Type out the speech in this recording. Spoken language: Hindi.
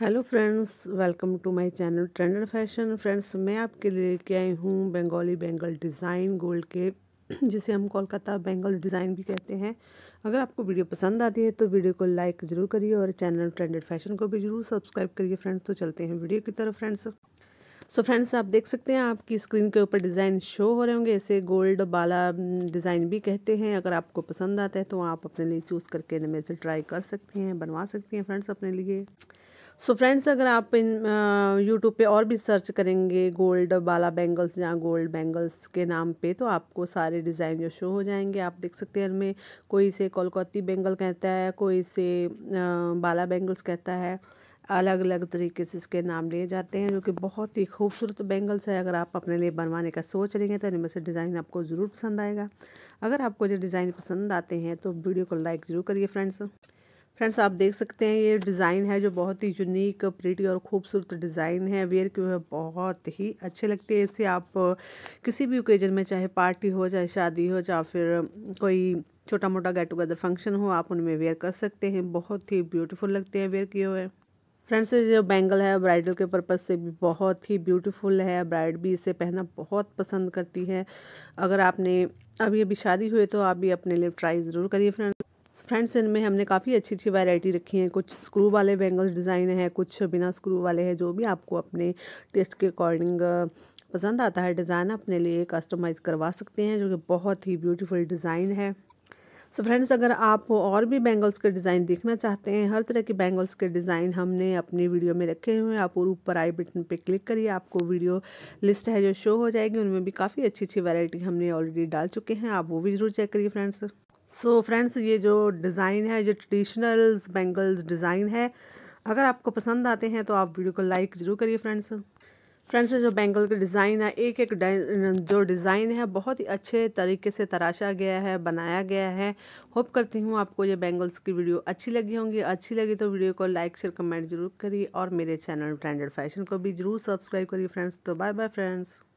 hello friends welcome to my channel trend and fashion friends मैं आपके लिए लेके आई हूँ बंगाली बेंगल डिज़ाइन गोल्ड के जिसे हम कोलकाता बेंगल डिज़ाइन भी कहते हैं अगर आपको वीडियो पसंद आती है तो वीडियो को लाइक ज़रूर करिए और चैनल ट्रेंडेड फैशन को भी ज़रूर सब्सक्राइब करिए फ्रेंड्स तो चलते हैं वीडियो की तरफ फ्रेंड्स सो so फ्रेंड्स आप देख सकते हैं आपकी स्क्रीन के ऊपर डिज़ाइन शो हो रहे होंगे इसे गोल्ड बाला डिज़ाइन भी कहते हैं अगर आपको पसंद आता है तो आप अपने लिए चूज़ करके इनमें से ट्राई कर सकते हैं बनवा सकते हैं फ्रेंड्स अपने लिए सो so फ्रेंड्स अगर आप इन यूट्यूब पे और भी सर्च करेंगे गोल्ड बाला बैंगल्स या गोल्ड बैंगल्स के नाम पे तो आपको सारे डिज़ाइन जो शो हो जाएंगे आप देख सकते हैं इनमें कोई से कोलकाती बैंगल कहता है कोई से बाला बैंगल्स कहता है अलग अलग तरीके से इसके नाम लिए जाते हैं जो कि बहुत ही खूबसूरत बैंगल्स है अगर आप अपने लिए बनवाने का सोच रही हैं तो इनमें से डिज़ाइन आपको ज़रूर पसंद आएगा अगर आपको ये डिज़ाइन पसंद आते हैं तो वीडियो को लाइक ज़रूर करिए फ्रेंड्स फ्रेंड्स आप देख सकते हैं ये डिज़ाइन है जो बहुत ही यूनिक प्रीटी और खूबसूरत डिज़ाइन है वेयर की हुए बहुत ही अच्छे लगते हैं इसे आप किसी भी ओकेजन में चाहे पार्टी हो चाहे शादी हो चाहे फिर कोई छोटा मोटा गेट टुगेदर फंक्शन हो आप उनमें वेयर कर सकते हैं बहुत ही ब्यूटीफुल लगते हैं वेयर किए हुए फ्रेंड्स ये जो बैंगल है ब्राइडल के पर्पज़ से भी बहुत ही ब्यूटीफुल है ब्राइड भी इसे पहनना बहुत पसंद करती है अगर आपने अभी अभी शादी हुई तो आप भी अपने लिए ट्राई ज़रूर करिए फ्रेंड्स फ्रेंड्स इनमें हमने काफ़ी अच्छी अच्छी वैरायटी रखी है कुछ स्क्रू वाले बैंगल्स डिज़ाइन है कुछ बिना स्क्रू वाले हैं जो भी आपको अपने टेस्ट के अकॉर्डिंग पसंद आता है डिज़ाइन अपने लिए कस्टमाइज़ करवा सकते हैं जो कि बहुत ही ब्यूटीफुल डिज़ाइन है सो so फ्रेंड्स अगर आप और भी बैंगल्स के डिज़ाइन देखना चाहते हैं हर तरह के बैंगल्स के डिज़ाइन हमने अपनी वीडियो में रखे हुए हैं आप और ऊपर आई बटन पे क्लिक करिए आपको वीडियो लिस्ट है जो शो हो जाएगी उनमें भी काफ़ी अच्छी अच्छी वैरायटी हमने ऑलरेडी डाल चुके हैं आप वो भी ज़रूर चेक करिए फ्रेंड्स सो so फ्रेंड्स ये जो डिज़ाइन है ये ट्रेडिशनल बेंगल्स डिज़ाइन है अगर आपको पसंद आते हैं तो आप वीडियो को लाइक ज़रूर करिए फ्रेंड्स फ्रेंड्स जो बेंगल का डिज़ाइन है एक एक जो डिज़ाइन है बहुत ही अच्छे तरीके से तराशा गया है बनाया गया है होप करती हूँ आपको ये बेंगल्स की वीडियो अच्छी लगी होंगी अच्छी लगी तो वीडियो को लाइक शेयर कमेंट जरूर करिए और मेरे चैनल ट्रेंडेड फैशन को भी जरूर सब्सक्राइब करिए फ्रेंड्स तो बाय बाय फ्रेंड्स